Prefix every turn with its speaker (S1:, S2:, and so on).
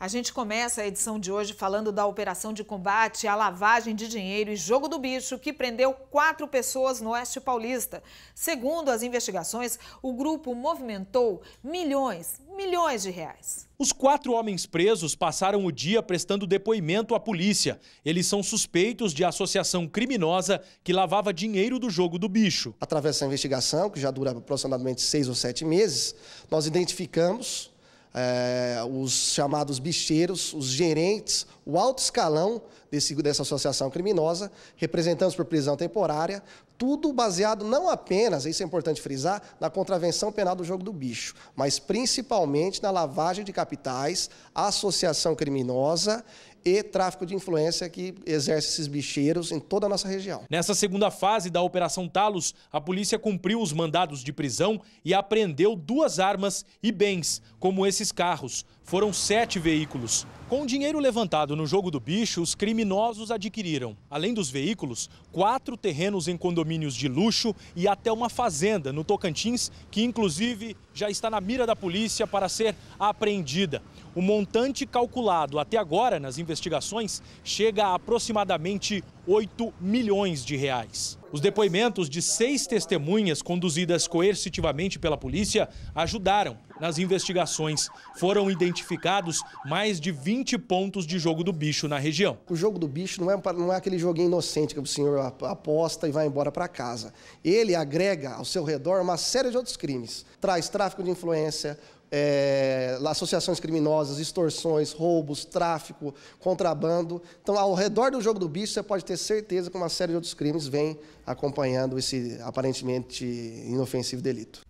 S1: A gente começa a edição de hoje falando da operação de combate à lavagem de dinheiro e jogo do bicho, que prendeu quatro pessoas no Oeste Paulista. Segundo as investigações, o grupo movimentou milhões, milhões de reais.
S2: Os quatro homens presos passaram o dia prestando depoimento à polícia. Eles são suspeitos de associação criminosa que lavava dinheiro do jogo do bicho.
S3: Através dessa investigação, que já dura aproximadamente seis ou sete meses, nós identificamos é, os chamados bicheiros, os gerentes, o alto escalão desse, dessa associação criminosa, representantes por prisão temporária, tudo baseado não apenas, isso é importante frisar, na contravenção penal do jogo do bicho, mas principalmente na lavagem de capitais, associação criminosa e tráfico de influência que exerce esses bicheiros em toda a nossa região.
S2: Nessa segunda fase da Operação Talos, a polícia cumpriu os mandados de prisão e apreendeu duas armas e bens, como esses carros. Foram sete veículos. Com o dinheiro levantado no jogo do bicho, os criminosos adquiriram, além dos veículos, quatro terrenos em condomínios de luxo e até uma fazenda no Tocantins, que inclusive já está na mira da polícia para ser apreendida. O montante calculado até agora nas investigações chega a aproximadamente 8 milhões de reais. Os depoimentos de seis testemunhas conduzidas coercitivamente pela polícia ajudaram nas investigações. Foram identificados mais de 20 pontos de jogo do bicho na região.
S3: O jogo do bicho não é, não é aquele joguinho inocente que o senhor aposta e vai embora para casa. Ele agrega ao seu redor uma série de outros crimes. Traz tráfico de influência, é, associações criminosas, extorsões, roubos, tráfico, contrabando. Então, ao redor do jogo do bicho, você pode ter certeza que uma série de outros crimes vem acompanhando esse aparentemente inofensivo delito.